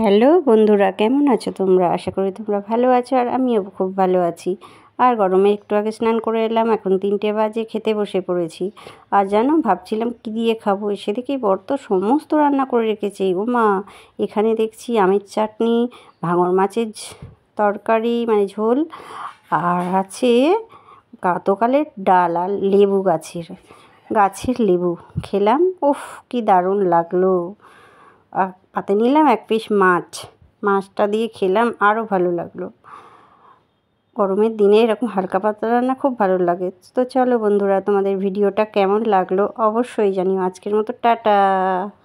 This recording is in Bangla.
হ্যালো বন্ধুরা কেমন আছো তোমরা আশা করি তোমরা ভালো আছো আর আমিও খুব ভালো আছি আর গরমে একটু আগে স্নান করে এলাম এখন তিনটে বাজে খেতে বসে পড়েছি আর জানো ভাবছিলাম কী দিয়ে খাবো বড় তো সমস্ত রান্না করে রেখেছে ও মা এখানে দেখছি আমের চাটনি ভাঙর মাছের তরকারি মানে ঝোল আর আছে গতকালের ডাল আর লেবু গাছের গাছের লেবু খেলাম ওফ কি দারুণ লাগলো আর পাতে নিলাম এক পিস মাছ মাছটা দিয়ে খেলাম আরও ভালো লাগলো গরমের দিনে এরকম হালকা পাতলা রান্না খুব ভালো লাগে তো চলো বন্ধুরা তোমাদের ভিডিওটা কেমন লাগলো অবশ্যই জানিও আজকের মতো টাটা